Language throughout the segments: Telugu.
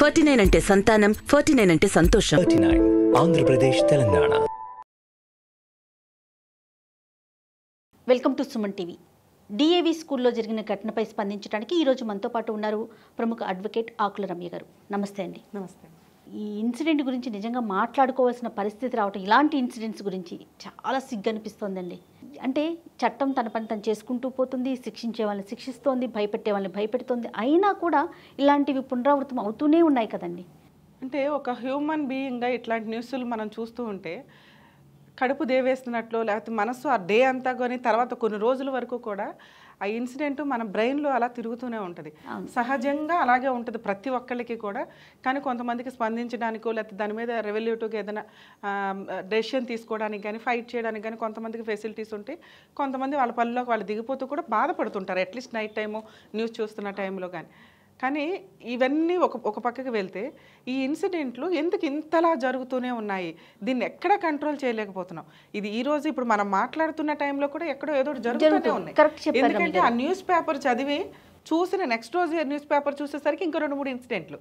ఫార్టీ నైన్ అంటే సంతానం ఫార్టీ నైన్ అంటే సంతోషం Andhra Pradesh Telangana welcome to Suman TV DAV స్కూల్లో జరిగిన ఘటనపై స్పందించడానికి ఈరోజు మనతో పాటు ఉన్నారు ప్రముఖ అడ్వకేట్ ఆకుల రమ్య గారు నమస్తే అండి నమస్తే ఈ ఇన్సిడెంట్ గురించి నిజంగా మాట్లాడుకోవాల్సిన పరిస్థితి రావటం ఇలాంటి ఇన్సిడెంట్స్ గురించి చాలా సిగ్గు అనిపిస్తోందండి అంటే చట్టం తన పని తను చేసుకుంటూ పోతుంది శిక్షించే వాళ్ళని శిక్షిస్తోంది భయపెట్టే వాళ్ళని భయపెడుతోంది అయినా కూడా ఇలాంటివి పునరావృతం అవుతూనే ఉన్నాయి కదండి అంటే ఒక హ్యూమన్ బీయింగ్గా ఇట్లాంటి న్యూస్లు మనం చూస్తూ ఉంటే కడుపు దేవేస్తున్నట్లు లేకపోతే మనసు ఆ డే అంతా కానీ తర్వాత కొన్ని రోజుల వరకు కూడా ఆ ఇన్సిడెంట్ మన బ్రెయిన్లో అలా తిరుగుతూనే ఉంటుంది సహజంగా అలాగే ఉంటుంది ప్రతి ఒక్కళ్ళకి కూడా కానీ కొంతమందికి స్పందించడానికో లేకపోతే దాని మీద రెవల్యూటివ్గా ఏదైనా డెసిషన్ తీసుకోవడానికి కానీ ఫైట్ చేయడానికి కానీ కొంతమందికి ఫెసిలిటీస్ ఉంటాయి కొంతమంది వాళ్ళ పనిలోకి వాళ్ళు దిగిపోతూ కూడా బాధపడుతుంటారు అట్లీస్ట్ నైట్ టైము న్యూస్ చూస్తున్న టైంలో కానీ కానీ ఇవన్నీ ఒక ఒక పక్కకి వెళ్తే ఈ ఇన్సిడెంట్లు ఎందుకు ఇంతలా జరుగుతూనే ఉన్నాయి దీన్ని ఎక్కడ కంట్రోల్ చేయలేకపోతున్నాం ఇది ఈ రోజు ఇప్పుడు మనం మాట్లాడుతున్న టైంలో కూడా ఎక్కడో ఏదో జరుగుతూనే ఉన్నాయి ఎందుకంటే ఆ న్యూస్ పేపర్ చదివి చూసిన నెక్స్ట్ రోజు న్యూస్ పేపర్ చూసేసరికి ఇంకో రెండు మూడు ఇన్సిడెంట్లు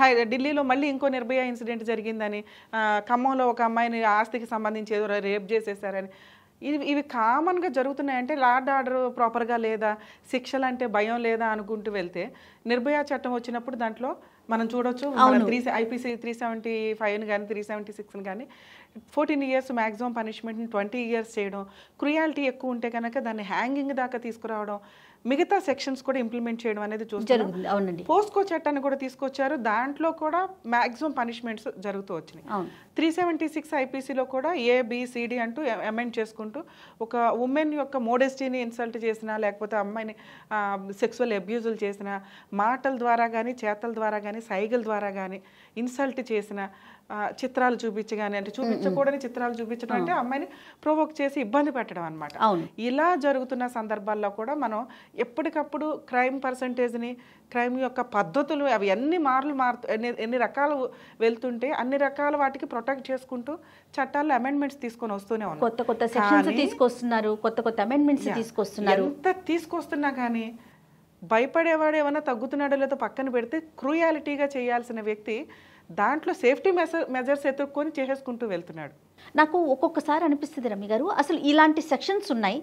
హై ఢిల్లీలో మళ్ళీ ఇంకో నిర్భయ ఇన్సిడెంట్ జరిగిందని ఖమ్మంలో ఒక అమ్మాయిని ఆస్తికి సంబంధించి ఏదో రేప్ చేసేసారని ఇది ఇవి కామన్గా జరుగుతున్నాయంటే లార్డ్ ఆర్డర్ ప్రాపర్గా లేదా శిక్షలు అంటే భయం లేదా అనుకుంటూ వెళ్తే నిర్భయ చట్టం వచ్చినప్పుడు దాంట్లో మనం చూడొచ్చు త్రీ ఐపీసీ త్రీ సెవెంటీ ఫైవ్ని కానీ త్రీ సెవెంటీ సిక్స్ని కానీ ఫోర్టీన్ ఇయర్స్ మ్యాక్సిమం పనిష్మెంట్ని ట్వంటీ ఇయర్స్ చేయడం క్రుయాలిటీ ఎక్కువ ఉంటే కనుక దాన్ని హ్యాంగింగ్ దాకా తీసుకురావడం మిగతా సెక్షన్స్ కూడా ఇంప్లిమెంట్ చేయడం అనేది చూస్తారు పోస్కో చట్టాన్ని కూడా తీసుకొచ్చారు దాంట్లో కూడా మాక్సిమం పనిష్మెంట్స్ జరుగుతూ వచ్చినాయి త్రీ సెవెంటీ సిక్స్ ఐపీసీలో కూడా ఏబిసిడి అంటూ అమెండ్ చేసుకుంటూ ఒక ఉమెన్ యొక్క మోడెస్టీని ఇన్సల్ట్ చేసినా లేకపోతే అమ్మాయిని సెక్సువల్ అబ్యూజులు చేసిన మాటల ద్వారా కానీ చేతల ద్వారా కానీ సైగల ద్వారా కానీ ఇన్సల్ట్ చేసిన చిత్రాలు చూపించగానే అంటే చూపించకూడని చిత్రాలు చూపించడం అంటే అమ్మాయిని ప్రొవోక్ చేసి ఇబ్బంది పెట్టడం అనమాట ఇలా జరుగుతున్న సందర్భాల్లో కూడా మనం ఎప్పటికప్పుడు క్రైమ్ పర్సంటేజ్ని క్రైమ్ యొక్క పద్ధతులు అవి ఎన్ని మార్లు మారుతూ ఎన్ని ఎన్ని రకాలు వెళ్తుంటే అన్ని రకాల వాటికి ప్రొటెక్ట్ చేసుకుంటూ చట్టాల్లో అమెండ్మెంట్స్ తీసుకొని వస్తూనే ఉన్నాయి కొత్త కొత్త తీసుకొస్తున్నారు కొత్త కొత్త అమెండ్మెంట్స్ తీసుకొస్తున్నారు ఎంత తీసుకొస్తున్నా కానీ భయపడేవాడు ఏమైనా తగ్గుతున్నాడో లేదో పక్కన పెడితే క్రూయాలిటీగా చేయాల్సిన వ్యక్తి దాంట్లో సేఫ్టీ మెజర్ మెజర్స్ ఎదుర్కొని చేసేసుకుంటూ వెళ్తున్నాడు నాకు ఒక్కొక్కసారి అనిపిస్తుంది రమ్మి గారు అసలు ఇలాంటి సెక్షన్స్ ఉన్నాయి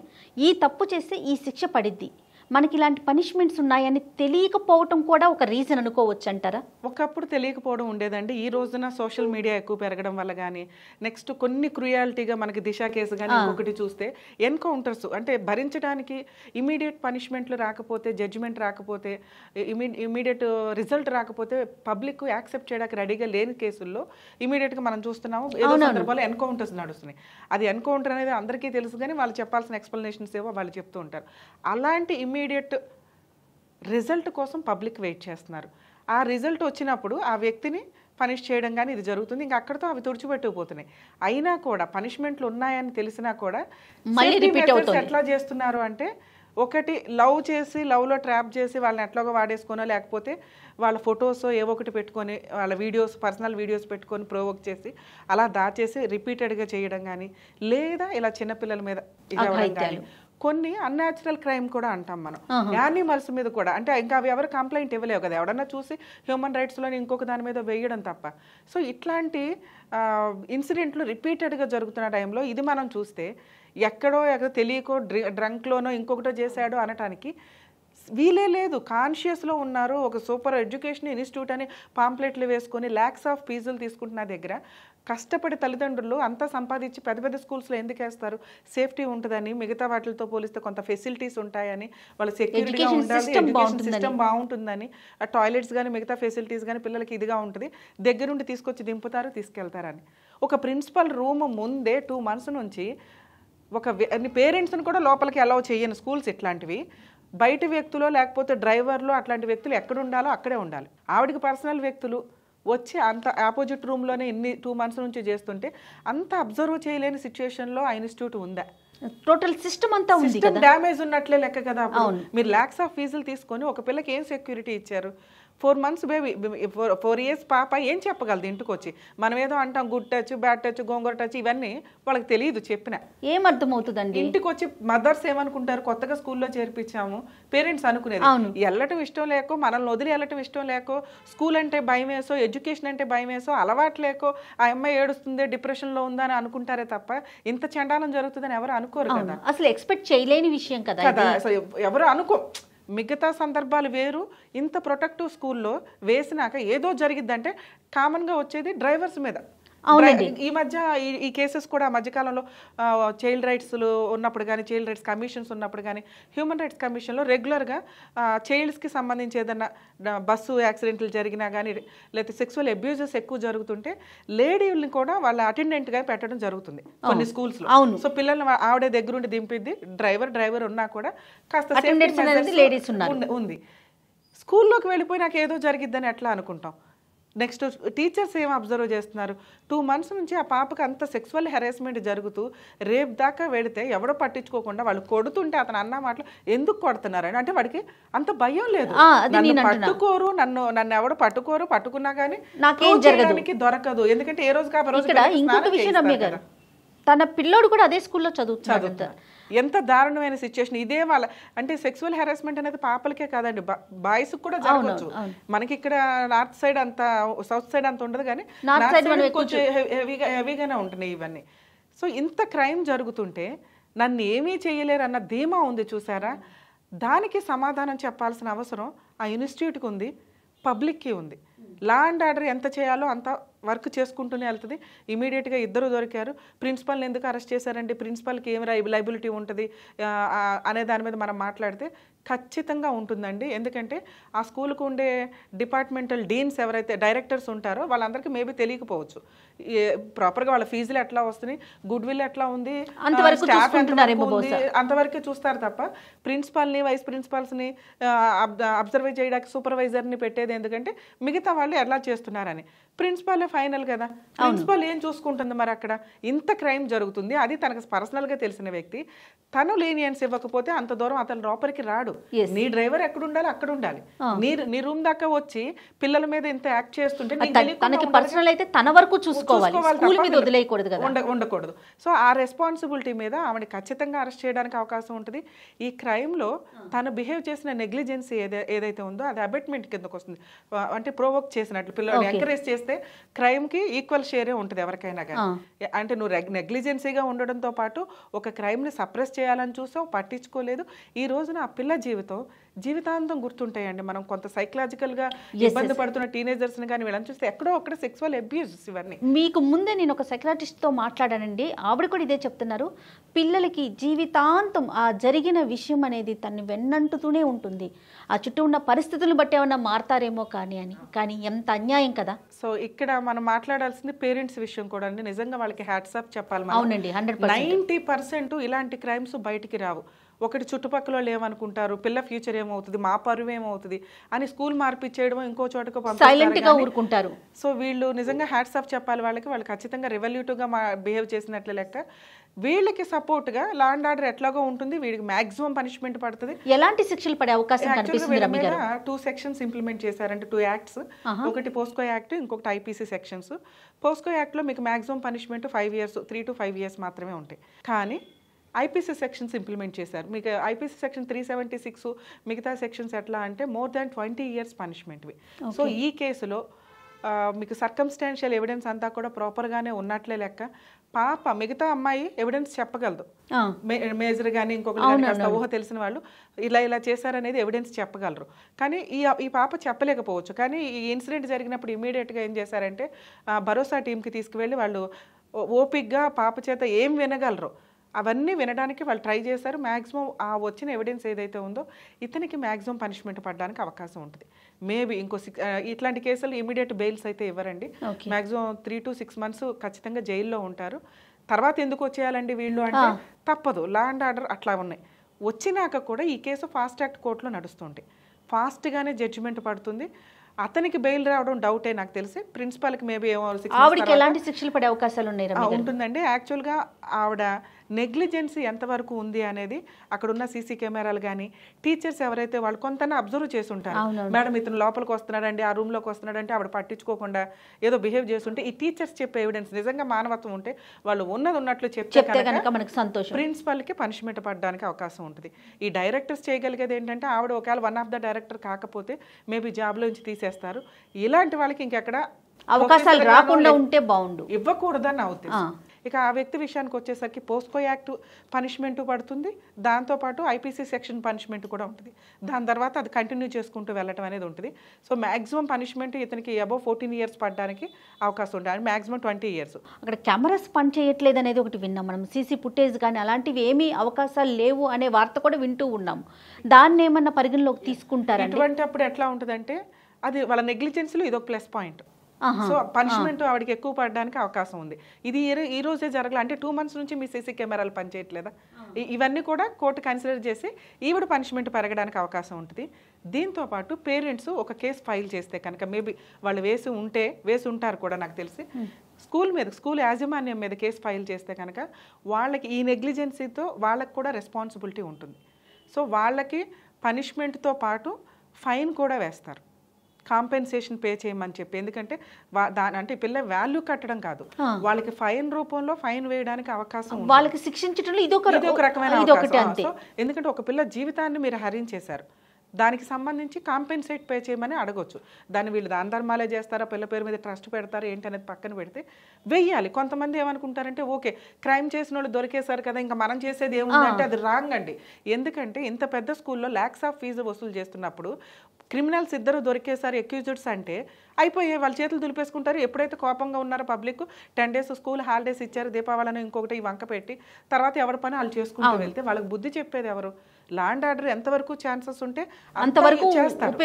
ఈ తప్పు చేస్తే ఈ శిక్ష పడిద్ది మనకి ఇలాంటి పనిష్మెంట్స్ ఉన్నాయని తెలియకపోవటం కూడా ఒక రీజన్ అనుకోవచ్చు అంటారా ఒకప్పుడు తెలియకపోవడం ఉండేదండి ఈ రోజున సోషల్ మీడియా ఎక్కువ పెరగడం వల్ల కానీ నెక్స్ట్ కొన్ని క్రుయాలిటీగా మనకి దిశ కేసు కానీ ఒకటి చూస్తే ఎన్కౌంటర్స్ అంటే భరించడానికి ఇమీడియట్ పనిష్మెంట్లు రాకపోతే జడ్జిమెంట్ రాకపోతే ఇమీడియట్ రిజల్ట్ రాకపోతే పబ్లిక్ యాక్సెప్ట్ చేయడానికి రెడీగా లేని కేసుల్లో ఇమీడియట్గా మనం చూస్తున్నాము ఏదో సందర్భాల్లో ఎన్కౌంటర్స్ నడుస్తున్నాయి అది ఎన్కౌంటర్ అనేది అందరికీ తెలుసు కానీ వాళ్ళు చెప్పాల్సిన ఎక్స్ప్లెనేషన్స్ ఏవో వాళ్ళు చెప్తూ ఉంటారు అలాంటి ఇమీడియట్ ఇంటర్మీడియట్ రిజల్ట్ కోసం పబ్లిక్ వెయిట్ చేస్తున్నారు ఆ రిజల్ట్ వచ్చినప్పుడు ఆ వ్యక్తిని పనిష్ చేయడం కానీ ఇది జరుగుతుంది ఇంకా అక్కడతో అవి తుడిచిపెట్టుకుపోతున్నాయి అయినా కూడా పనిష్మెంట్లు ఉన్నాయని తెలిసినా కూడా ఎట్లా చేస్తున్నారు అంటే ఒకటి లవ్ చేసి లవ్లో ట్రాప్ చేసి వాళ్ళని ఎట్లాగో వాడేసుకోనో లేకపోతే వాళ్ళ ఫొటోస్ ఏవో ఒకటి పెట్టుకొని వాళ్ళ వీడియోస్ పర్సనల్ వీడియోస్ పెట్టుకొని ప్రోవోక్ చేసి అలా దాచేసి రిపీటెడ్గా చేయడం కానీ లేదా ఇలా చిన్నపిల్లల మీద ఇలా కానీ కొన్ని అన్యాచురల్ క్రైమ్ కూడా అంటాం మనం యానిమల్స్ మీద కూడా అంటే ఇంకా అవి ఎవరు కంప్లైంట్ ఇవ్వలేవు కదా ఎవడన్నా చూసి హ్యూమన్ రైట్స్లో ఇంకొక దాని మీద వేయడం తప్ప సో ఇట్లాంటి ఇన్సిడెంట్లు రిపీటెడ్గా జరుగుతున్న టైంలో ఇది మనం చూస్తే ఎక్కడో ఎక్కడ తెలియకో డ్రి డ్రంక్లోనో ఇంకొకటో చేశాడో అనటానికి వీలే లేదు కాన్షియస్లో ఉన్నారు ఒక సూపర్ ఎడ్యుకేషన్ ఇన్స్టిట్యూట్ అని పాంప్లెట్లు వేసుకొని ల్యాక్స్ ఆఫ్ ఫీజులు తీసుకుంటున్న దగ్గర కష్టపడి తల్లిదండ్రులు అంతా సంపాదించి పెద్ద పెద్ద స్కూల్స్లో ఎందుకు వేస్తారు సేఫ్టీ ఉంటుందని మిగతా వాటితో పోలిస్తే కొంత ఫెసిలిటీస్ ఉంటాయని వాళ్ళ సెక్యూరిటీగా ఉండాలి ఎడ్యుకేషన్ సిస్టమ్ బాగుంటుందని ఆ టాయిలెట్స్ కానీ మిగతా ఫెసిలిటీస్ కానీ పిల్లలకి ఇదిగా ఉంటుంది దగ్గరుండి తీసుకొచ్చి దింపుతారు తీసుకెళ్తారని ఒక ప్రిన్సిపల్ రూమ్ ముందే టూ మంత్స్ నుంచి ఒక పేరెంట్స్ని కూడా లోపలికి అలౌ చేయని స్కూల్స్ ఇట్లాంటివి బయట వ్యక్తులు లేకపోతే డ్రైవర్లు అట్లాంటి వ్యక్తులు ఎక్కడ ఉండాలో అక్కడే ఉండాలి ఆవిడికి పర్సనల్ వ్యక్తులు వచ్చి అంత ఆపోజిట్ రూమ్లోనే ఇన్ని టూ మంత్స్ నుంచి చేస్తుంటే అంత అబ్జర్వ్ చేయలేని సిచ్యువేషన్లో ఆ ఇన్స్టిట్యూట్ ఉందా టోటల్ సిస్టమ్ అంతా ఉంది డ్యామేజ్ ఉన్నట్లే లెక్క కదా మీరు ల్యాక్స్ ఆఫ్ ఫీజులు తీసుకొని ఒక పిల్లకి ఏం సెక్యూరిటీ ఇచ్చారు four months baby four four years పాప ఏం చెప్పగలదు ఇంటికి వచ్చి మనం ఏదో అంటాం గుడ్ టచ్ బ్యాడ్ టచ్ గోంగూర టచ్ ఇవన్నీ వాళ్ళకి తెలియదు చెప్పిన అవుతుందండి ఇంటికి వచ్చి మదర్స్ ఏమనుకుంటారు కొత్తగా స్కూల్లో చేర్పించాము పేరెంట్స్ అనుకునేది వెళ్ళటం ఇష్టం లేకో మనల్ని వదిలి వెళ్ళటం ఇష్టం లేకో స్కూల్ అంటే భయం వేసో ఎడ్యుకేషన్ అంటే భయం వేసో అలవాటు లేకో ఆ అమ్మాయి ఏడుస్తుంది డిప్రెషన్లో ఉందా అని అనుకుంటారే తప్ప ఇంత చండాలం జరుగుతుందని ఎవరు అనుకోరు కదా అసలు ఎక్స్పెక్ట్ చేయలేని విషయం కదా ఎవరు అనుకో మిగతా సందర్భాలు వేరు ఇంత ప్రొటెక్టివ్ స్కూల్లో వేసినాక ఏదో జరిగిద్దంటే కామన్గా వచ్చేది డ్రైవర్స్ మీద అవునండి ఈ మధ్య ఈ కేసెస్ కూడా మధ్య కాలంలో చైల్డ్ రైట్స్ ఉన్నప్పుడు కానీ చైల్డ్ రైట్స్ కమిషన్స్ ఉన్నప్పుడు కానీ హ్యూమన్ రైట్స్ కమిషన్లో రెగ్యులర్గా చైల్డ్స్కి సంబంధించి ఏదైనా బస్సు యాక్సిడెంట్లు జరిగినా కానీ లేకపోతే సెక్సువల్ అబ్యూజెస్ ఎక్కువ జరుగుతుంటే లేడీని కూడా వాళ్ళ అటెండెంట్గా పెట్టడం జరుగుతుంది కొన్ని స్కూల్స్లో అవును సో పిల్లల్ని ఆవిడ దగ్గరుండి దింపిద్ది డ్రైవర్ డ్రైవర్ ఉన్నా కూడా కాస్త లేడీస్ ఉంది స్కూల్లోకి వెళ్ళిపోయి నాకు ఏదో జరిగిద్దని ఎట్లా అనుకుంటాం నెక్స్ట్ టీచర్స్ ఏం అబ్జర్వ్ చేస్తున్నారు టూ మంత్స్ నుంచి ఆ పాపకు అంత సెక్సువల్ హెరాస్మెంట్ జరుగుతూ రేపు దాకా వెడితే ఎవడో పట్టించుకోకుండా వాళ్ళు కొడుతుంటే అతను అన్న మాటలు ఎందుకు అని అంటే వాడికి అంత భయం లేదు నన్ను పట్టుకోరు నన్ను నన్ను ఎవడో పట్టుకోరు పట్టుకున్నా కానీ దొరకదు ఎందుకంటే ఏ రోజు కాబట్టి తన పిల్లోడు కూడా అదే స్కూల్లో చదువుతున్నాడు ఎంత దారుణమైన సిచ్యువేషన్ ఇదే వాళ్ళ అంటే సెక్సువల్ హెరాస్మెంట్ అనేది పాపలకే కాదండి బాయ్స్ కూడా జరగవచ్చు మనకి ఇక్కడ నార్త్ సైడ్ అంత సౌత్ సైడ్ అంత ఉండదు కానీ నార్త్ సైడ్ కొంచెం హెవీగా హెవీగానే ఉంటున్నాయి ఇవన్నీ సో ఇంత క్రైమ్ జరుగుతుంటే నన్ను ఏమీ చేయలేరు అన్న ధీమా ఉంది చూసారా దానికి సమాధానం చెప్పాల్సిన అవసరం ఆ ఇన్స్టిట్యూట్కి ఉంది పబ్లిక్కి ఉంది లా అండ్ ఆర్డర్ ఎంత చేయాలో అంత వర్క్ చేసుకుంటూనే వెళ్తుంది ఇమీడియట్గా ఇద్దరు దొరికారు ప్రిన్సిపల్ని ఎందుకు అరెస్ట్ చేశారండి ప్రిన్సిపాల్కి ఏమి లైబిలిటీ ఉంటుంది అనే దాని మీద మనం మాట్లాడితే ఖచ్చితంగా ఉంటుందండి ఎందుకంటే ఆ స్కూల్కు ఉండే డిపార్ట్మెంటల్ డీన్స్ ఎవరైతే డైరెక్టర్స్ ఉంటారో వాళ్ళందరికీ మేబీ తెలియకపోవచ్చు ప్రాపర్గా వాళ్ళ ఫీజులు ఎట్లా వస్తున్నాయి గుడ్ విల్ ఎట్లా ఉంది స్టాఫ్ అంతవరకు చూస్తారు తప్ప ప్రిన్సిపాల్ని వైస్ ప్రిన్సిపాల్స్ని అబ్జర్వ్ చేయడానికి సూపర్వైజర్ని పెట్టేది ఎందుకంటే మిగతా వాళ్ళు ఎలా చేస్తున్నారని ప్రిన్సిపాలే ఫైనల్ కదా ప్రిన్సిపాల్ ఏం చూసుకుంటుంది మరి అక్కడ ఇంత క్రైమ్ జరుగుతుంది అది తనకు పర్సనల్గా తెలిసిన వ్యక్తి తను లీనియన్స్ ఇవ్వకపోతే అంత దూరం అతను లోపలికి రాడు ఉండదు నీ డ్రైవర్ ఎక్కడ ఉండాలి అక్కడ ఉండాలి నీ నీ రూమ్ దాకా వచ్చి పిల్లల మీద ఇంత యాక్ట్ చేస్తుంటే తనకి పర్సనల్ అయితే తన వరకు చూసుకోవాలి మీద వదిలేయకూడదు ఉండకూడదు సో ఆ రెస్పాన్సిబిలిటీ మీద ఆమెని ఖచ్చితంగా అరెస్ట్ చేయడానికి అవకాశం ఉంటుంది ఈ క్రైమ్ లో తను బిహేవ్ చేసిన నెగ్లిజెన్సీ ఏదైతే ఉందో అది అబెట్మెంట్ కిందకు వస్తుంది అంటే ప్రోవోక్ చేసినట్లు పిల్లలు ఎంకరేజ్ చేస్తే క్రైమ్ కి ఈక్వల్ షేరే ఉంటుంది ఎవరికైనా కానీ అంటే నువ్వు నెగ్లిజెన్సీగా ఉండడంతో పాటు ఒక క్రైమ్ ని సప్రెస్ చేయాలని చూసావు పట్టించుకోలేదు ఈ రోజున ఆ పిల్ల జీవితం జీవితాంతం గుర్తుంటాయండి మనం కొంత సైకలాజికల్గా ఇబ్బంది పడుతున్న టీనేజర్స్ కానీ వీళ్ళని చూస్తే ఎక్కడో అక్కడ సెక్సువల్ అబ్యూజెస్ ఇవన్నీ మీకు ముందే నేను ఒక సైకలాటిస్ట్తో మాట్లాడానండి ఆవిడ కూడా ఇదే చెప్తున్నారు పిల్లలకి జీవితాంతం ఆ జరిగిన విషయం అనేది తను వెన్నంటుతూనే ఉంటుంది ఆ చుట్టూ ఉన్న పరిస్థితులను బట్టి ఏమన్నా మారతారేమో కానీ అని కానీ ఎంత అన్యాయం కదా సో ఇక్కడ మనం మాట్లాడాల్సింది పేరెంట్స్ విషయం కూడా అండి నిజంగా వాళ్ళకి హ్యాట్సాప్ చెప్పాలి అవునండి హండ్రెడ్ నైంటీ పర్సెంట్ ఇలాంటి క్రైమ్స్ బయటికి రావు ఒకటి చుట్టుపక్కల వాళ్ళు ఏమనుకుంటారు పిల్ల ఫ్యూచర్ ఏమవుతుంది మా పరువు ఏమవుతుంది అని స్కూల్ మార్పిచ్చేయడం ఇంకో చోటకు ఊరుకుంటారు సో వీళ్ళు నిజంగా హ్యాట్స్ ఆఫ్ చెప్పాలి వాళ్ళకి వాళ్ళు ఖచ్చితంగా రెవల్యూటివ్ గా బిహేవ్ చేసినట్లు లెక్క వీళ్ళకి సపోర్ట్గా లా లాండ్ ఆర్డర్ ఎట్లాగో ఉంటుంది వీడికి మాక్సిమం పనిష్మెంట్ పడుతుంది ఎలాంటి శిక్షలు పడే అవకాశం టూ సెక్షన్స్ ఇంప్లిమెంట్ చేశారంటే టూ యాక్ట్స్ ఒకటి పోస్కో యాక్ట్ ఇంకొకటి ఐపీసీ సెక్షన్స్ పోస్కో యాక్ట్లో మీకు maximum punishment five years three to five years మాత్రమే ఉంటాయి కానీ ఐపీసీ సెక్షన్స్ ఇంప్లిమెంట్ చేశారు మీకు IPC section three seventy six మిగతా సెక్షన్స్ ఎట్లా అంటే మోర్ దాన్ ట్వంటీ ఇయర్స్ పనిష్మెంట్వి సో ఈ కేసులో మీకు సర్కమ్స్టాన్షియల్ ఎవిడెన్స్ అంతా కూడా ప్రాపర్గానే ఉన్నట్లే లెక్క పాప మిగతా అమ్మాయి ఎవిడెన్స్ చెప్పగలదు మేజర్ కానీ ఇంకొకటి ఊహ తెలిసిన వాళ్ళు ఇలా ఇలా చేశారనేది ఎవిడెన్స్ చెప్పగలరు కానీ ఈ ఈ పాప చెప్పలేకపోవచ్చు కానీ ఈ ఇన్సిడెంట్ జరిగినప్పుడు ఇమీడియట్గా ఏం చేశారంటే భరోసా టీంకి తీసుకువెళ్ళి వాళ్ళు ఓపిక్గా పాప చేత ఏం వినగలరు అవన్నీ వినడానికి వాళ్ళు ట్రై చేశారు మ్యాక్సిమం ఆ వచ్చిన ఎవిడెన్స్ ఏదైతే ఉందో ఇతనికి మ్యాక్సిమం పనిష్మెంట్ పడడానికి అవకాశం ఉంటుంది మేబీ ఇంకో సిక్స్ ఇట్లాంటి కేసులు ఇమీడియట్ బెయిల్స్ అయితే ఇవ్వరండి maximum three to six months ఖచ్చితంగా జైల్లో ఉంటారు తర్వాత ఎందుకు వచ్చేయాలండి వీళ్ళు అంటే తప్పదు లా అండ్ ఆర్డర్ అట్లా ఉన్నాయి వచ్చినాక కూడా ఈ కేసు ఫాస్ట్ యాక్ట్ కోర్టులో నడుస్తుంటాయి ఫాస్ట్గానే జడ్జిమెంట్ పడుతుంది అతనికి బెయిల్ రావడం డౌటే నాకు తెలిసి ప్రిన్సిపాల్కి మేబీ ఏమో ఎలాంటి శిక్షలు పడే అవకాశాలు ఉన్నాయి ఉంటుందండి యాక్చువల్గా ఆవిడ నెగ్లిజెన్సీ ఎంతవరకు ఉంది అనేది అక్కడ ఉన్న సీసీ కెమెరాలు కానీ టీచర్స్ ఎవరైతే వాళ్ళు కొంత అబ్జర్వ్ చేసి ఉంటారు మేడం ఇతను లోపలికి వస్తున్నాడండి ఆ రూమ్లోకి వస్తున్నాడంటే ఆవిడ పట్టించుకోకుండా ఏదో బిహేవ్ చేస్తుంటే ఈ టీచర్స్ చెప్పే ఎవిడెన్స్ నిజంగా మానవత్వం ఉంటే వాళ్ళు ఉన్నది ఉన్నట్లు చెప్తే కనుక మనకు సంతోషం ప్రిన్సిపల్కి పనిష్మెంట్ పడడానికి అవకాశం ఉంటుంది ఈ డైరెక్టర్స్ చేయగలిగేది ఏంటంటే ఆవిడ ఒకవేళ వన్ ఆఫ్ ద డైరెక్టర్ కాకపోతే మేబీ జాబ్లో నుంచి తీసేస్తారు ఇలాంటి వాళ్ళకి ఇంకెక్కడ అవకాశాలు రాకుండా ఉంటే బాగుండు ఇవ్వకూడదని అవుతుంది ఇక ఆ వ్యక్తి విషయానికి వచ్చేసరికి పోస్కో యాక్ట్ పనిష్మెంటు పడుతుంది దాంతోపాటు ఐపీసీ సెక్షన్ పనిష్మెంట్ కూడా ఉంటుంది దాని తర్వాత అది కంటిన్యూ చేసుకుంటూ వెళ్ళటం అనేది ఉంటుంది సో మ్యాక్సిమం పనిష్మెంట్ ఇతనికి అబౌ ఫోర్టీన్ ఇయర్స్ పడడానికి అవకాశం ఉంటుంది మ్యాక్సిమం ట్వంటీ ఇయర్స్ అక్కడ కెమెరాస్ పనిచేయట్లేదు అనేది ఒకటి విన్నాం మనం సీసీ ఫుటేజ్ కానీ అలాంటివి ఏమీ అవకాశాలు లేవు అనే వార్త కూడా వింటూ ఉన్నాం దాన్ని ఏమన్నా పరిగణలోకి తీసుకుంటారు అటువంటి అప్పుడు ఎట్లా ఉంటుందంటే అది వాళ్ళ నెగ్లిజెన్స్లో ఇదొక ప్లస్ పాయింట్ సో పనిష్మెంట్ ఆవిడకి ఎక్కువ పడడానికి అవకాశం ఉంది ఇది ఈ రోజే జరగలే అంటే టూ మంత్స్ నుంచి మీ సీసీ కెమెరాలు పనిచేయట్లేదా ఇవన్నీ కూడా కోర్టు కన్సిడర్ చేసి ఈవిడ పనిష్మెంట్ పెరగడానికి అవకాశం ఉంటుంది దీంతో పాటు పేరెంట్స్ ఒక కేసు ఫైల్ చేస్తే కనుక మేబీ వాళ్ళు వేసి ఉంటే వేసి ఉంటారు కూడా నాకు తెలిసి స్కూల్ మీద స్కూల్ యాజమాన్యం మీద కేసు ఫైల్ చేస్తే కనుక వాళ్ళకి ఈ నెగ్లిజెన్సీతో వాళ్ళకి కూడా రెస్పాన్సిబిలిటీ ఉంటుంది సో వాళ్ళకి పనిష్మెంట్తో పాటు ఫైన్ కూడా వేస్తారు కాంపెన్సేషన్ పే చేయమని చెప్పి ఎందుకంటే దాని అంటే పిల్ల వాల్యూ కట్టడం కాదు వాళ్ళకి ఫైన్ రూపంలో ఫైన్ వేయడానికి అవకాశం వాళ్ళకి శిక్షించడంలో రకమైన ఎందుకంటే ఒక పిల్ల జీవితాన్ని మీరు హరించేశారు దానికి సంబంధించి కాంపెన్సేట్ పే చేయమని అడగొచ్చు దాన్ని వీళ్ళు ధర్మాలే చేస్తారా పిల్ల పేరు మీద ట్రస్ట్ పెడతారా ఏంటి అనేది పక్కన పెడితే వెయ్యాలి కొంతమంది ఏమనుకుంటారంటే ఓకే క్రైమ్ చేసిన వాళ్ళు దొరికేశారు కదా ఇంకా మనం చేసేది ఏముందంటే అది రాంగ్ అండి ఎందుకంటే ఇంత పెద్ద స్కూల్లో ల్యాక్స్ ఆఫ్ ఫీజు వసూలు చేస్తున్నప్పుడు క్రిమినల్స్ ఇద్దరు దొరికేసారి ఎక్యూజ్డ్స్ అంటే అయిపోయాయి వాళ్ళ చేతులు దులిపేసుకుంటారు ఎప్పుడైతే కోపంగా ఉన్నారో public ten days school holidays ఇచ్చారు దీపావళిని ఇంకొకటి వంక పెట్టి తర్వాత ఎవరి పని వాళ్ళు చేసుకుంటూ వెళ్తే వాళ్ళకి బుద్ధి చెప్పేది ఎవరు లాండ్ ఆర్డర్ ఎంతవరకు ఛాన్సెస్ ఉంటే అంతవరకు చేస్తారు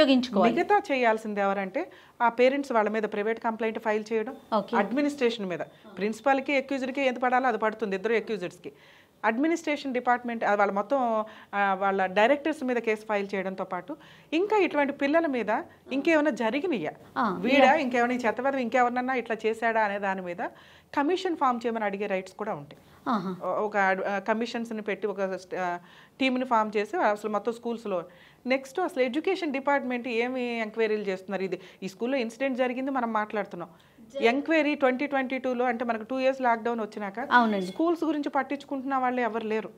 మిగతా చేయాల్సింది ఎవరంటే ఆ పేరెంట్స్ వాళ్ళ మీద ప్రైవేట్ కంప్లైంట్ ఫైల్ చేయడం అడ్మినిస్ట్రేషన్ మీద ప్రిన్సిపాల్కి ఎక్యూజ్డ్కి ఎంత పడాలో అది పడుతుంది ఇద్దరు ఎక్యూజ్డ్స్కి అడ్మినిస్ట్రేషన్ డిపార్ట్మెంట్ వాళ్ళ మొత్తం వాళ్ళ డైరెక్టర్స్ మీద కేసు ఫైల్ చేయడంతో పాటు ఇంకా ఇటువంటి పిల్లల మీద ఇంకేమైనా జరిగినయ్యా వీడా ఇంకేమైనా చెత్తవెద ఇంకేమన్నా ఇట్లా చేశాడా అనే దాని మీద కమిషన్ ఫామ్ చేయమని అడిగే రైట్స్ కూడా ఉంటాయి ఒక కమిషన్స్ని పెట్టి ఒక టీమ్ని ఫామ్ చేసి అసలు మొత్తం స్కూల్స్లో నెక్స్ట్ అసలు ఎడ్యుకేషన్ డిపార్ట్మెంట్ ఏమి ఎంక్వైరీలు చేస్తున్నారు ఇది ఈ స్కూల్లో ఇన్సిడెంట్ జరిగింది మనం మాట్లాడుతున్నాం ఎంక్వైరీ ట్వంటీ ట్వంటీ టూలో అంటే మనకు టూ ఇయర్స్ లాక్డౌన్ వచ్చినాక స్కూల్స్ గురించి పట్టించుకుంటున్న వాళ్ళు ఎవరు లేరు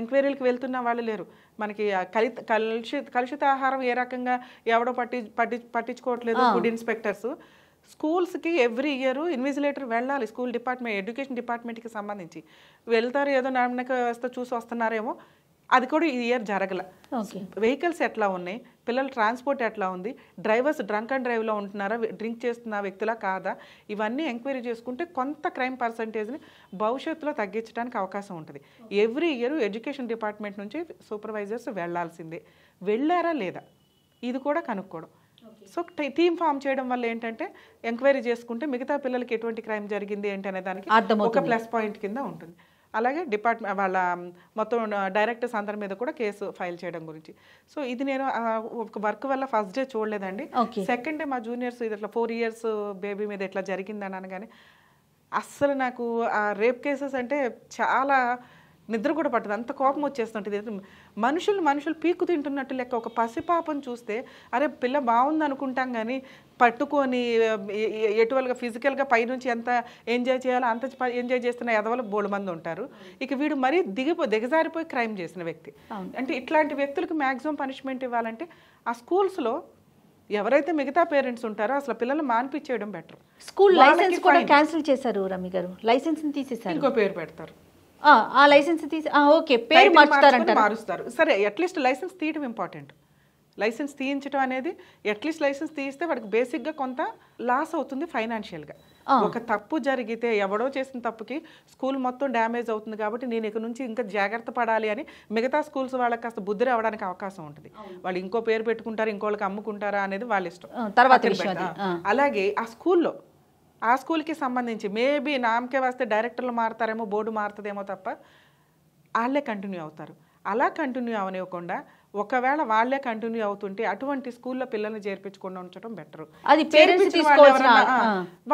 ఎంక్వైరీలకు వెళ్తున్న వాళ్ళు లేరు మనకి కలిత కలుషిత కలుషిత ఆహారం ఏ రకంగా ఎవడో పట్టి పట్టి పట్టించుకోవట్లేదు ఫుడ్ ఇన్స్పెక్టర్స్ స్కూల్స్కి ఎవ్రీ ఇయర్ ఇన్విజిలేటర్ వెళ్ళాలి స్కూల్ డిపార్ట్మెంట్ ఎడ్యుకేషన్ డిపార్ట్మెంట్కి సంబంధించి వెళ్తారు ఏదో నామిక వ్యవస్థ చూసి వస్తున్నారేమో అది కూడా ఈ ఇయర్ జరగల వెహికల్స్ ఎట్లా ఉన్నాయి పిల్లల ట్రాన్స్పోర్ట్ ఎట్లా ఉంది డ్రైవర్స్ డ్రంక్ అండ్ డ్రైవ్లో ఉంటున్నారా డ్రింక్ చేస్తున్న వ్యక్తులా కాదా ఇవన్నీ ఎంక్వైరీ చేసుకుంటే కొంత క్రైమ్ పర్సంటేజ్ని భవిష్యత్తులో తగ్గించడానికి అవకాశం ఉంటుంది ఎవ్రీ ఇయర్ ఎడ్యుకేషన్ డిపార్ట్మెంట్ నుంచి సూపర్వైజర్స్ వెళ్లాల్సిందే వెళ్ళారా లేదా ఇది కూడా కనుక్కోవడం సో థీమ్ ఫామ్ చేయడం వల్ల ఏంటంటే ఎంక్వైరీ చేసుకుంటే మిగతా పిల్లలకి ఎటువంటి క్రైమ్ జరిగింది ఏంటి దానికి ఒక ప్లస్ పాయింట్ కింద ఉంటుంది అలాగే డిపార్ట్మెంట్ వాళ్ళ మొత్తం డైరెక్టర్స్ అందరి మీద కూడా కేసు ఫైల్ చేయడం గురించి సో ఇది నేను ఒక వర్క్ వల్ల ఫస్ట్ డే చూడలేదండి సెకండ్ డే మా జూనియర్స్ ఇది ఇట్లా ఫోర్ ఇయర్స్ బేబీ మీద ఇట్లా జరిగిందని అనగానే అస్సలు నాకు ఆ రేప్ కేసెస్ అంటే చాలా నిద్ర కూడా పట్టదు అంత కోపం వచ్చేస్తుంటుంది మనుషులు మనుషులు పీక్కు తింటున్నట్టు లెక్క ఒక పసిపాపం చూస్తే అరే పిల్ల బాగుంది అనుకుంటాం కానీ పట్టుకొని ఎటువల్గా ఫిజికల్గా పైనుంచి ఎంత ఎంజాయ్ చేయాలో అంత ఎంజాయ్ చేస్తున్న ఎదవల బోల్డ్ మంది ఉంటారు ఇక వీడు మరీ దిగిపో దిగజారిపోయి క్రైమ్ చేసిన వ్యక్తి అంటే ఇట్లాంటి వ్యక్తులకు మ్యాక్సిమం పనిష్మెంట్ ఇవ్వాలంటే ఆ స్కూల్స్లో ఎవరైతే మిగతా పేరెంట్స్ ఉంటారో అసలు పిల్లలు మాన్పించేయడం బెటర్ స్కూల్ లైసెన్స్ కూడా క్యాన్సిల్ చేశారు రమి గారు లైసెన్స్ తీసేసారు ఇంకో పేరు పెడతారు ఆ లైసెన్స్ తీసి ఓకే పేరు మార్చుతారంటారు మారుస్తారు సరే అట్లీస్ట్ లైసెన్స్ తీయడం ఇంపార్టెంట్ లైసెన్స్ తీయించడం అనేది అట్లీస్ట్ లైసెన్స్ తీయిస్తే వాడికి బేసిక్గా కొంత లాస్ అవుతుంది ఫైనాన్షియల్గా ఒక తప్పు జరిగితే ఎవడో చేసిన తప్పుకి స్కూల్ మొత్తం డ్యామేజ్ అవుతుంది కాబట్టి నేను ఇక్కడ నుంచి ఇంకా జాగ్రత్త పడాలి అని మిగతా స్కూల్స్ వాళ్ళకి కాస్త బుద్ధి రావడానికి అవకాశం ఉంటుంది వాళ్ళు ఇంకో పేరు పెట్టుకుంటారు ఇంకోళ్ళకి అమ్ముకుంటారా అనేది వాళ్ళ ఇష్టం తర్వాత అలాగే ఆ స్కూల్లో ఆ స్కూల్కి సంబంధించి మేబీ నామకే వస్తే డైరెక్టర్లు మారుతారేమో బోర్డు మారుతుందేమో తప్ప వాళ్ళే కంటిన్యూ అవుతారు అలా కంటిన్యూ అవనివ్వకుండా ఒకవేళ వాళ్ళే కంటిన్యూ అవుతుంటే అటువంటి స్కూల్లో పిల్లల్ని చేర్పించకుండా ఉంచడం బెటర్ అది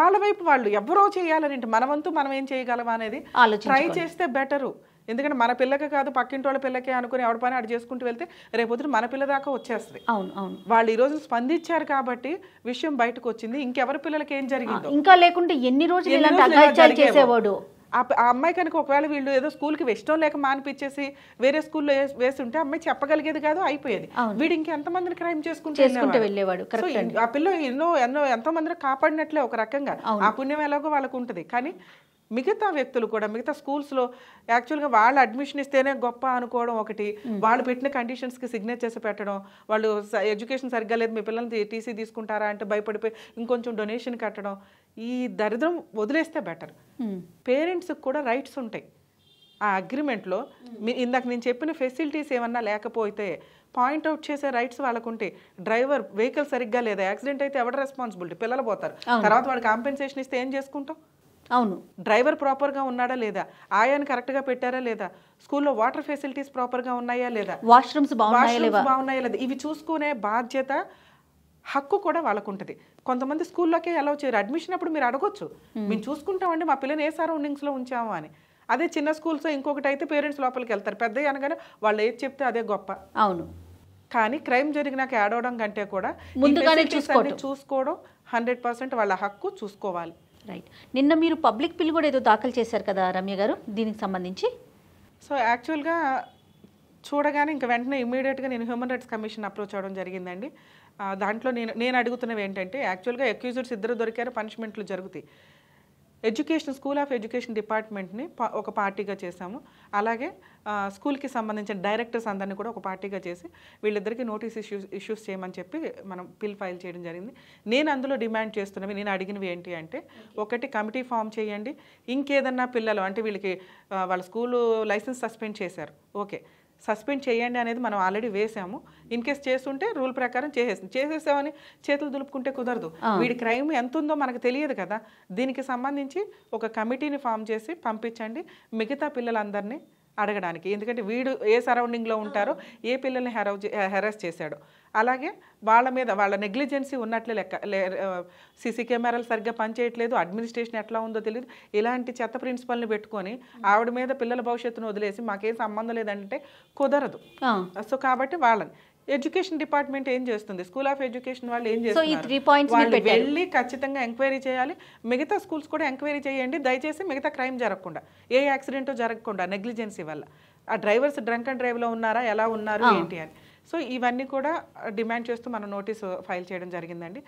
వాళ్ళ వైపు వాళ్ళు ఎవరో చేయాలని మన మనం ఏం చేయగలవా అనేది ట్రై చేస్తే బెటరు ఎందుకంటే మన పిల్లకి కాదు పక్కింటి వాళ్ళ పిల్లకే అనుకుని ఎవరి పని అటు చేసుకుంటూ వెళ్తే రేపొద్దున మన పిల్ల దాకా వచ్చేస్తుంది అవును అవును వాళ్ళు ఈ రోజు స్పందించారు కాబట్టి విషయం బయటకు వచ్చింది ఇంకెవరి పిల్లలకి ఏం జరిగిందో ఇంకా లేకుంటే ఎన్ని రోజులు చేసేవాడు ఆ అమ్మాయి కనుక ఒకవేళ వీళ్ళు ఏదో స్కూల్కి ఇష్టం లేక మానిపించేసి వేరే స్కూల్లో వేసి ఉంటే అమ్మాయి చెప్పగలిగేది కాదు అయిపోయేది వీడు ఇంకెంతమందిని క్రైమ్ చేసుకుంటూ వెళ్ళేవాడు ఆ పిల్ల ఎన్నో ఎన్నో ఎంతో మందిని కాపాడినట్లే ఒక రకంగా ఆ పుణ్యం ఎలాగో వాళ్ళకు ఉంటుంది కానీ మిగతా వ్యక్తులు కూడా మిగతా స్కూల్స్లో యాక్చువల్గా వాళ్ళు అడ్మిషన్ ఇస్తేనే గొప్ప అనుకోవడం ఒకటి వాళ్ళు పెట్టిన కండిషన్స్కి సిగ్నేచర్ చేసి పెట్టడం వాళ్ళు ఎడ్యుకేషన్ సరిగ్గా లేదు మీ పిల్లల్ని టీసీ తీసుకుంటారా అంటే భయపడిపోయి ఇంకొంచెం డొనేషన్ కట్టడం ఈ దరిద్రం వదిలేస్తే బెటర్ పేరెంట్స్కి కూడా రైట్స్ ఉంటాయి ఆ అగ్రిమెంట్లో మీ ఇందాక నేను చెప్పిన ఫెసిలిటీస్ ఏమన్నా లేకపోతే పాయింట్ అవుట్ చేసే రైట్స్ వాళ్ళకుంటే డ్రైవర్ వెహికల్ సరిగ్గా లేదా యాక్సిడెంట్ అయితే ఎవరు రెస్పాన్సిబిలిటీ పిల్లలు పోతారు తర్వాత వాళ్ళు కాంపెన్సేషన్ ఇస్తే ఏం చేసుకుంటాం అవును డ్రైవర్ ప్రాపర్గా ఉన్నాడా లేదా ఆయాన్ని కరెక్ట్గా పెట్టారా లేదా స్కూల్లో వాటర్ ఫెసిలిటీస్ ప్రాపర్గా ఉన్నాయా లేదా వాష్రూమ్స్ బాగున్నాయా లేదా ఇవి చూసుకునే బాధ్యత హక్కు కూడా వాళ్ళకు ఉంటుంది కొంతమంది స్కూల్లోకే ఎలా వచ్చారు అడ్మిషన్ అప్పుడు మీరు అడగొచ్చు మేము చూసుకుంటామండి మా పిల్లని ఏ సరౌండింగ్స్లో ఉంచాము అని అదే చిన్న స్కూల్స్ ఇంకొకటి అయితే పేరెంట్స్ లోపలికి వెళ్తారు పెద్ద అనగానే వాళ్ళు ఏది చెప్తే అదే గొప్ప అవును కానీ క్రైమ్ జరిగినాక యాడ్ కంటే కూడా ముందుగానే చూసుకోవడం హండ్రెడ్ పర్సెంట్ వాళ్ళ హక్కు చూసుకోవాలి రైట్ నిన్న మీరు పబ్లిక్ బిల్ కూడా ఏదో దాఖలు చేశారు కదా రమ్య గారు దీనికి సంబంధించి సో యాక్చువల్గా చూడగానే ఇంకా వెంటనే ఇమీడియట్గా నేను హ్యూమన్ రైట్స్ కమిషన్ అప్రోచ్ అవ్వడం జరిగిందండి దాంట్లో నేను నేను అడుగుతున్నవి ఏంటంటే యాక్చువల్గా అక్యూజర్స్ ఇద్దరు దొరికారు పనిష్మెంట్లు జరుగుతాయి ఎడ్యుకేషన్ స్కూల్ ఆఫ్ ఎడ్యుకేషన్ డిపార్ట్మెంట్ని ఒక పార్టీగా చేశాము అలాగే స్కూల్కి సంబంధించిన డైరెక్టర్స్ అందరినీ కూడా ఒక పార్టీగా చేసి వీళ్ళిద్దరికీ నోటీస్ ఇష్యూస్ ఇష్యూస్ చేయమని చెప్పి మనం పిల్ ఫైల్ చేయడం జరిగింది నేను అందులో డిమాండ్ చేస్తున్నవి నేను అడిగినవి ఏంటి అంటే ఒకటి కమిటీ ఫామ్ చేయండి ఇంకేదన్నా పిల్లలు అంటే వీళ్ళకి వాళ్ళ స్కూలు లైసెన్స్ సస్పెండ్ చేశారు ఓకే సస్పెండ్ చేయండి అనేది మనం ఆల్రెడీ వేసాము ఇన్ కేస్ చేస్తుంటే రూల్ ప్రకారం చేసేస్తాం చేసేసామని చేతులు దులుపుకుంటే కుదరదు వీడి క్రైమ్ ఎంత ఉందో మనకు తెలియదు కదా దీనికి సంబంధించి ఒక కమిటీని ఫామ్ చేసి పంపించండి మిగతా పిల్లలందరినీ అడగడానికి ఎందుకంటే వీడు ఏ సరౌండింగ్లో ఉంటారో ఏ పిల్లల్ని హెరౌ హెరాస్ చేశాడో అలాగే వాళ్ళ మీద వాళ్ళ నెగ్లిజెన్సీ ఉన్నట్లు లెక్క సీసీ కెమెరాలు సరిగ్గా పనిచేయట్లేదు అడ్మినిస్ట్రేషన్ ఎట్లా ఉందో తెలియదు ఇలాంటి చెత్త ప్రిన్సిపల్ని పెట్టుకొని ఆవిడ మీద పిల్లల భవిష్యత్తును వదిలేసి మాకేం సంబంధం లేదంటే కుదరదు సో కాబట్టి వాళ్ళని ఎడ్యుకేషన్ డిపార్ట్మెంట్ ఏం చేస్తుంది స్కూల్ ఆఫ్ ఎడ్యుకేషన్ వాళ్ళు ఏం చేస్తారు వెళ్ళి ఖచ్చితంగా ఎంక్వైరీ చేయాలి మిగతా స్కూల్స్ కూడా ఎంక్వైరీ చేయండి దయచేసి మిగతా క్రైమ్ జరగకుండా ఏ యాక్సిడెంట్ జరగకుండా నెగ్లిజెన్సీ వల్ల ఆ డ్రైవర్స్ డ్రంక్ అండ్ డ్రైవ్లో ఉన్నారా ఎలా ఉన్నారు ఏంటి అని సో ఇవన్నీ కూడా డిమాండ్ చేస్తూ మనం నోటీస్ ఫైల్ చేయడం జరిగిందండి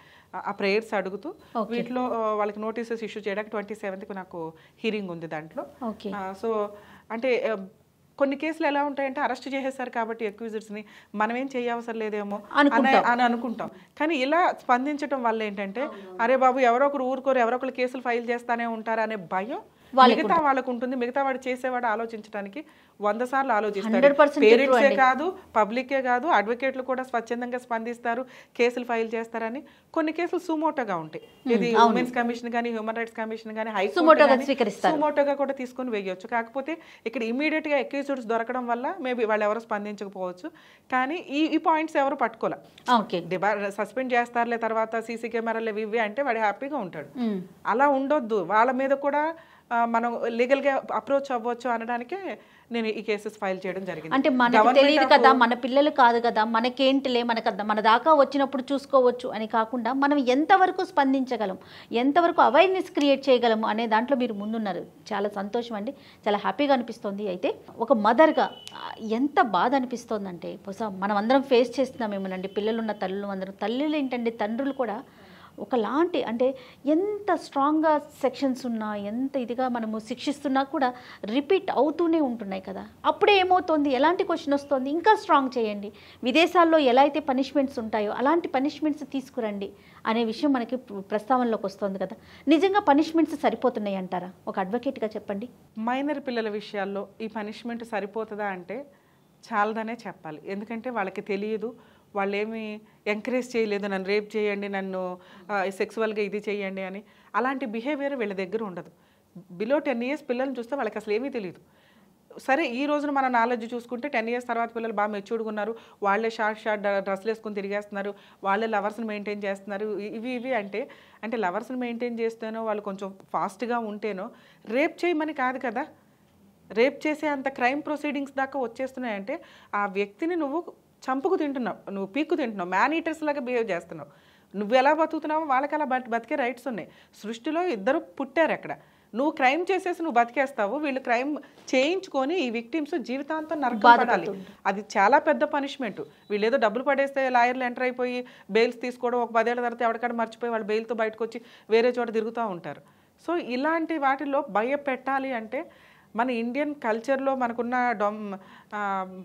ఆ ప్రేయర్స్ అడుగుతూ వీటిలో వాళ్ళకి నోటీసెస్ ఇష్యూ చేయడానికి ట్వంటీ సెవెంత్కి నాకు హీరింగ్ ఉంది దాంట్లో సో అంటే కొన్ని కేసులు ఎలా ఉంటాయంటే అరెస్ట్ చేసేసారు కాబట్టి అక్యూజర్స్ని మనం ఏం చేయవసరం లేదేమో అని అనుకుంటాం కానీ ఇలా స్పందించడం వల్ల ఏంటంటే అరే బాబు ఎవరో ఒకరు ఊరుకోరు ఎవరో ఒకరు కేసులు ఫైల్ చేస్తానే ఉంటారు అనే భయం మిగతా వాళ్ళకు ఉంటుంది మిగతా వాడు చేసేవాడు ఆలోచించడానికి వంద సార్లు ఆలోచిస్తారు పేరెంట్సే కాదు పబ్లికే కాదు అడ్వకేట్లు కూడా స్వచ్ఛందంగా స్పందిస్తారు కేసులు ఫైల్ చేస్తారని కొన్ని కేసులు సుమోటోగా ఉంటాయి ఇది ఉమెన్స్ కమిషన్ కానీ హ్యూమన్ రైట్స్ కమిషన్ కానీ హైకోర్టు సుమోటోగా కూడా తీసుకొని వేయవచ్చు కాకపోతే ఇక్కడ ఇమీడియట్ గా అక్యూజ్డ్స్ దొరకడం వల్ల మేబీ వాళ్ళు ఎవరు స్పందించకపోవచ్చు కానీ ఈ ఈ పాయింట్స్ ఎవరు పట్టుకోలే సస్పెండ్ చేస్తారులే తర్వాత సీసీ కెమెరాలు ఇవి అంటే వాడు హ్యాపీగా ఉంటాడు అలా ఉండొద్దు వాళ్ళ మీద కూడా మనం లీగల్గా అప్రోచ్ అవ్వచ్చు అనడానికే నేను ఈ కేసెస్ ఫైల్ చేయడం జరిగింది అంటే మనకు తెలియదు కదా మన పిల్లలు కాదు కదా మనకేంటిలే మనకు మన దాకా వచ్చినప్పుడు చూసుకోవచ్చు అని కాకుండా మనం ఎంతవరకు స్పందించగలం ఎంతవరకు అవేర్నెస్ క్రియేట్ చేయగలము అనే దాంట్లో మీరు ముందున్నారు చాలా సంతోషం అండి చాలా హ్యాపీగా అనిపిస్తుంది అయితే ఒక మదర్గా ఎంత బాధ అనిపిస్తోందంటే బహుశా మనం అందరం ఫేస్ ఏమోనండి పిల్లలున్న తల్లులు అందరం తల్లులు ఏంటండి తండ్రులు కూడా ఒకలాంటి అంటే ఎంత స్ట్రాంగ్గా సెక్షన్స్ ఉన్నా ఎంత ఇదిగా మనము శిక్షిస్తున్నా కూడా రిపీట్ అవుతూనే ఉంటున్నాయి కదా అప్పుడే ఏమవుతుంది ఎలాంటి క్వశ్చన్ వస్తుంది ఇంకా స్ట్రాంగ్ చేయండి విదేశాల్లో ఎలా అయితే పనిష్మెంట్స్ ఉంటాయో అలాంటి పనిష్మెంట్స్ తీసుకురండి అనే విషయం మనకి ప్రస్తావనలోకి వస్తుంది కదా నిజంగా పనిష్మెంట్స్ సరిపోతున్నాయి అంటారా ఒక అడ్వకేట్గా చెప్పండి మైనర్ పిల్లల విషయాల్లో ఈ పనిష్మెంట్ సరిపోతుందా అంటే చాలదనే చెప్పాలి ఎందుకంటే వాళ్ళకి తెలియదు వాళ్ళేమి ఎంకరేజ్ చేయలేదు నన్ను రేప్ చేయండి నన్ను సెక్సువల్గా ఇది చేయండి అని అలాంటి బిహేవియర్ వీళ్ళ దగ్గర ఉండదు బిలో టెన్ ఇయర్స్ పిల్లల్ని చూస్తే వాళ్ళకి అసలు ఏమీ తెలియదు సరే ఈ రోజున మన నాలెడ్జ్ చూసుకుంటే టెన్ ఇయర్స్ తర్వాత పిల్లలు బాగా మెచ్యూర్డ్గా ఉన్నారు వాళ్ళే షార్ట్ షార్ట్ డ్రెస్లు వేసుకుని తిరిగేస్తున్నారు వాళ్ళే లవర్స్ని మెయింటైన్ చేస్తున్నారు ఇవి ఇవి అంటే అంటే లవర్స్ని మెయింటైన్ చేస్తేనో వాళ్ళు కొంచెం ఫాస్ట్గా ఉంటేనో రేప్ చేయమని కాదు కదా రేప్ చేసే అంత క్రైమ్ ప్రొసీడింగ్స్ దాకా వచ్చేస్తున్నాయంటే ఆ వ్యక్తిని నువ్వు చంపుకు తింటున్నావు నువ్వు పీక్కు తింటున్నావు మ్యాన్ ఈటర్స్ లాగా బిహేవ్ చేస్తున్నావు నువ్వు ఎలా బతుకుతున్నావో వాళ్ళకి అలా బతికే రైట్స్ ఉన్నాయి సృష్టిలో ఇద్దరు పుట్టారు అక్కడ నువ్వు క్రైమ్ చేసేసి నువ్వు బతికేస్తావు వీళ్ళు క్రైమ్ చేయించుకొని ఈ విక్టిమ్స్ జీవితాంతం నరకపడాలి అది చాలా పెద్ద పనిష్మెంట్ వీళ్ళు ఏదో డబ్బులు పడేస్తే లాయర్లు ఎంటర్ అయిపోయి బెయిల్స్ తీసుకోవడం ఒక పదేళ్ల తర్వాత ఎవరికాడ మర్చిపోయి వాళ్ళు బెయిల్తో బయటకు వచ్చి వేరే చోట తిరుగుతూ ఉంటారు సో ఇలాంటి వాటిలో భయపెట్టాలి అంటే మన ఇండియన్ కల్చర్లో మనకున్న డొమ్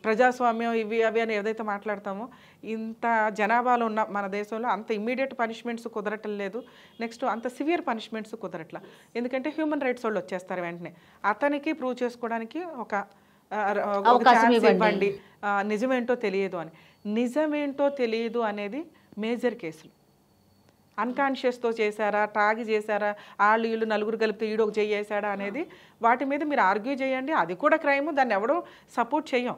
ప్రజాస్వామ్యం ఇవి అవి అని ఏదైతే మాట్లాడతామో ఇంత జనాభాలో ఉన్న మన దేశంలో అంత ఇమ్మీడియట్ పనిష్మెంట్స్ కుదరటం లేదు నెక్స్ట్ అంత సివియర్ పనిష్మెంట్స్ కుదరట్లా ఎందుకంటే హ్యూమన్ రైట్స్ వాళ్ళు వచ్చేస్తారు వెంటనే అతనికి ప్రూవ్ చేసుకోవడానికి ఒక ఇవ్వండి నిజమేంటో తెలియదు అని నిజమేంటో తెలియదు అనేది మేజర్ కేసులు అన్కాన్షియస్తో చేశారా తాగి చేశారా వాళ్ళు వీళ్ళు నలుగురు కలిపితే ఈడొక చేయేశాడా అనేది వాటి మీద మీరు ఆర్గ్యూ చేయండి అది కూడా క్రైమ్ దాన్ని ఎవడో సపోర్ట్ చేయం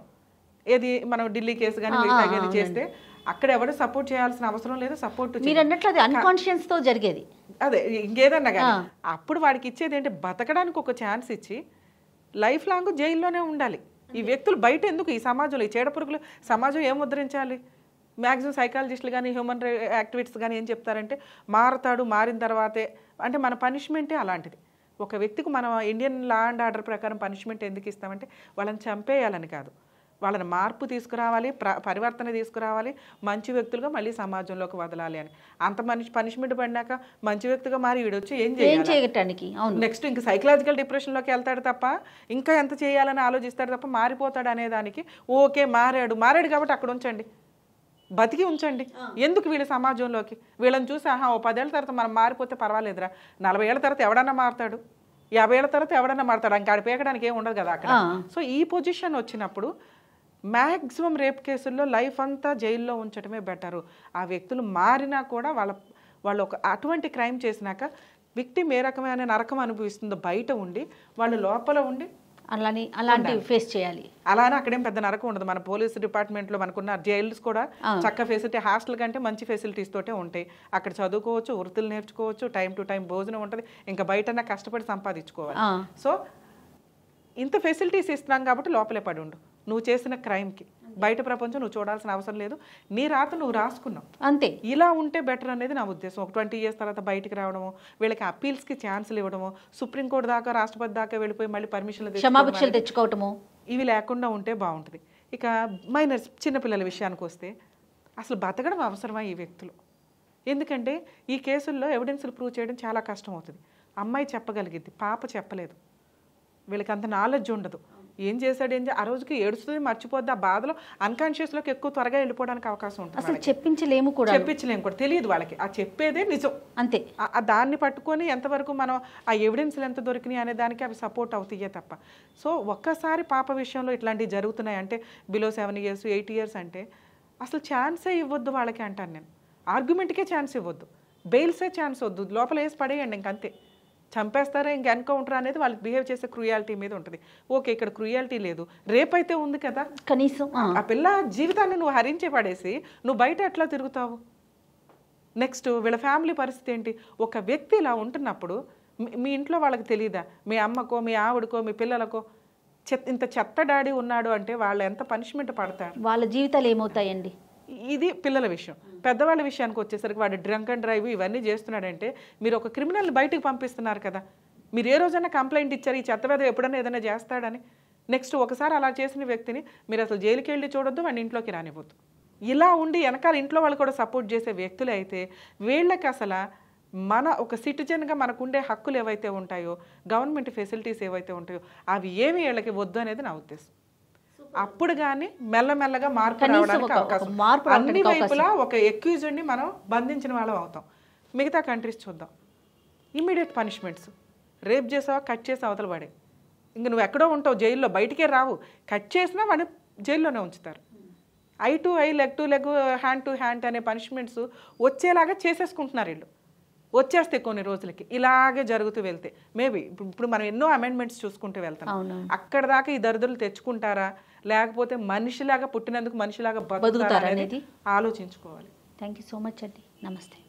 ఏది మనం ఢిల్లీ కేసు కానీ ఏది చేస్తే అక్కడ ఎవరు సపోర్ట్ చేయాల్సిన అవసరం లేదు సపోర్ట్ మీరు అన్నట్లు అది అన్కాన్షియస్ తో జరిగేది అదే ఇంకేదన్నా కానీ అప్పుడు వాడికి ఇచ్చేది ఏంటి బతకడానికి ఒక ఛాన్స్ ఇచ్చి లైఫ్ లాంగ్ జైల్లోనే ఉండాలి ఈ వ్యక్తులు బయట ఎందుకు ఈ సమాజంలో ఈ చీడపురుగులు సమాజం ఏం ముద్రించాలి మ్యాక్సిమం సైకాలజిస్టులు కానీ హ్యూమన్ యాక్టివిటీస్ కానీ ఏం చెప్తారంటే మారతాడు మారిన తర్వాతే అంటే మన పనిష్మెంటే అలాంటిది ఒక వ్యక్తికి మనం ఇండియన్ లా అండ్ ఆర్డర్ ప్రకారం పనిష్మెంట్ ఎందుకు ఇస్తామంటే వాళ్ళని చంపేయాలని కాదు వాళ్ళని మార్పు తీసుకురావాలి ప్ర పరివర్తన తీసుకురావాలి మంచి వ్యక్తులుగా మళ్ళీ సమాజంలోకి వదలాలి అని అంత మనిషి పనిష్మెంట్ పడినాక మంచి వ్యక్తిగా మారి వీడొచ్చి ఏం చేయటానికి నెక్స్ట్ ఇంకా సైకలాజికల్ డిప్రెషన్లోకి వెళ్తాడు తప్ప ఇంకా ఎంత చేయాలని ఆలోచిస్తాడు తప్ప మారిపోతాడు అనేదానికి ఓకే మారాడు మారాడు కాబట్టి అక్కడ ఉంచండి బతికి ఉంచండి ఎందుకు వీళ్ళ సమాజంలోకి వీళ్ళని చూసి ఆహా ఓ పదేళ్ళ తర్వాత మనం మారిపోతే పర్వాలేదురా నలభై ఏళ్ళ తర్వాత ఎవడన్నా మారుతాడు యాభై ఏళ్ళ తర్వాత ఎవడన్నా మారుతాడు ఇంకా పేకడానికి ఏమి ఉండదు కదా అక్కడ సో ఈ పొజిషన్ వచ్చినప్పుడు మ్యాక్సిమం రేప్ కేసుల్లో లైఫ్ అంతా జైల్లో ఉంచడమే బెటరు ఆ వ్యక్తులు మారినా కూడా వాళ్ళ వాళ్ళు ఒక అటువంటి క్రైమ్ చేసినాక విక్టిమ్ ఏ రకమైన నరకం అనుభవిస్తుందో బయట ఉండి వాళ్ళు లోపల ఉండి అలానే అలాంటివి ఫేస్ చేయాలి అలానే అక్కడేం పెద్ద నరకం ఉండదు మన పోలీస్ లో మనకున్న జైల్స్ కూడా చక్క ఫెసిలిటీ హాస్టల్ కంటే మంచి ఫెసిలిటీస్ తోటే ఉంటాయి అక్కడ చదువుకోవచ్చు వృత్తులు నేర్చుకోవచ్చు టైం టు టైం భోజనం ఉంటుంది ఇంకా బయట కష్టపడి సంపాదించుకోవాలి సో ఇంత ఫెసిలిటీస్ ఇస్తున్నాం కాబట్టి లోపలే పడి ఉండు నువ్వు చేసిన క్రైమ్కి బయట ప్రపంచం నువ్వు చూడాల్సిన అవసరం లేదు నీ రాత నువ్వు రాసుకున్నావు అంతే ఇలా ఉంటే బెటర్ అనేది నా ఉద్దేశం ఒక ట్వంటీ ఇయర్స్ తర్వాత బయటకు రావడము వీళ్ళకి అప్పీల్స్కి ఛాన్సులు ఇవ్వడము సుప్రీంకోర్టు దాకా రాష్ట్రపతి దాకా వెళ్ళిపోయి మళ్ళీ పర్మిషన్లు క్షమాభిక్షలు తెచ్చుకోవటము ఇవి లేకుండా ఉంటే బాగుంటుంది ఇక మైనర్స్ చిన్నపిల్లల విషయానికి వస్తే అసలు బతకడం అవసరమా ఈ వ్యక్తులు ఎందుకంటే ఈ కేసుల్లో ఎవిడెన్స్లు ప్రూవ్ చేయడం చాలా కష్టం అవుతుంది అమ్మాయి చెప్పగలిగిద్ది పాప చెప్పలేదు వీళ్ళకి అంత నాలెడ్జ్ ఉండదు ఏం చేశాడు ఏం ఆ రోజుకి ఏడుస్తుంది మర్చిపోద్ది ఆ బాధలో అన్కాన్షియస్లోకి ఎక్కువ త్వరగా వెళ్ళిపోవడానికి అవకాశం ఉంటుంది అసలు చెప్పించలేము కూడా చెప్పించలేము కూడా తెలియదు వాళ్ళకి ఆ చెప్పేదే నిజం అంతే ఆ దాన్ని పట్టుకొని ఎంతవరకు మనం ఆ ఎవిడెన్స్లు ఎంత దొరికినాయి అనే దానికి అవి సపోర్ట్ అవుతాయే తప్ప సో ఒక్కసారి పాప విషయంలో ఇట్లాంటివి జరుగుతున్నాయి అంటే below seven years eight years అంటే అసలు ఛాన్సే ఇవ్వద్దు వాళ్ళకి అంటాను నేను ఆర్గ్యుమెంట్కే ఛాన్స్ ఇవ్వద్దు బెయిల్సే ఛాన్స్ వద్దు లోపల వేసి పడేయండి ఇంకంతే చంపేస్తారా ఇంక ఎన్కౌంటర్ అనేది వాళ్ళకి బిహేవ్ చేసే క్రుయాలిటీ మీద ఉంటుంది ఓకే ఇక్కడ క్రుయాలిటీ లేదు రేపైతే ఉంది కదా కనీసం ఆ పిల్ల జీవితాన్ని నువ్వు హరించి పడేసి నువ్వు బయట ఎట్లా తిరుగుతావు నెక్స్ట్ వీళ్ళ ఫ్యామిలీ పరిస్థితి ఏంటి ఒక వ్యక్తి ఇలా ఉంటున్నప్పుడు మీ ఇంట్లో వాళ్ళకి తెలియదా మీ అమ్మకో మీ ఆవిడకో మీ పిల్లలకో చెత్త ఇంత చెత్త డాడీ ఉన్నాడు అంటే వాళ్ళు ఎంత పనిష్మెంట్ పడతారు వాళ్ళ జీవితాలు ఏమవుతాయండి ఇది పిల్లల విషయం పెద్దవాళ్ళ విషయానికి వచ్చేసరికి వాడు డ్రంక్ అండ్ డ్రైవ్ ఇవన్నీ చేస్తున్నాడంటే మీరు ఒక క్రిమినల్ని బయటకు పంపిస్తున్నారు కదా మీరు ఏ రోజైనా కంప్లైంట్ ఇచ్చారు ఈ చెత్తవేద ఎప్పుడైనా ఏదైనా చేస్తాడని నెక్స్ట్ ఒకసారి అలా చేసిన వ్యక్తిని మీరు అసలు జైలుకి వెళ్ళి చూడొద్దు వాడిని ఇంట్లోకి రానివ్వద్దు ఇలా ఉండి వెనకాల ఇంట్లో వాళ్ళు కూడా సపోర్ట్ చేసే వ్యక్తులు అయితే వీళ్ళకి అసలు మన ఒక సిటిజన్గా మనకుండే హక్కులు ఏవైతే ఉంటాయో గవర్నమెంట్ ఫెసిలిటీస్ ఏవైతే ఉంటాయో అవి ఏమి వీళ్ళకి వద్దు అనేది నా ఉద్దేశం అప్పుడు కానీ మెల్లమెల్లగా మార్పు రావడానికి అవకాశం మార్పు అన్ని వైపులా ఒక ఎక్యూజ్డ్ని మనం బంధించిన వాళ్ళం అవుతాం మిగతా కంట్రీస్ చూద్దాం ఇమీడియట్ పనిష్మెంట్స్ రేప్ చేసావా కట్ చేసి అవతల పడే ఇంక నువ్వు ఎక్కడో ఉంటావు జైల్లో బయటికే రావు కట్ చేసినా వాడిని జైల్లోనే ఉంచుతారు eye to eye leg to leg hand to hand అనే పనిష్మెంట్స్ వచ్చేలాగా చేసేసుకుంటున్నారు వీళ్ళు వచ్చేస్తాయి కొన్ని రోజులకి ఇలాగే జరుగుతూ వెళ్తే మేబీ ఇప్పుడు మనం ఎన్నో అమెండ్మెంట్స్ చూసుకుంటూ వెళ్తాం అక్కడ దాకా ఈ దరిద్రులు తెచ్చుకుంటారా లేకపోతే మనిషిలాగా పుట్టినందుకు మనిషిలాగా బతుకుతారు అనేది ఆలోచించుకోవాలి థ్యాంక్ యూ సో మచ్ అండి నమస్తే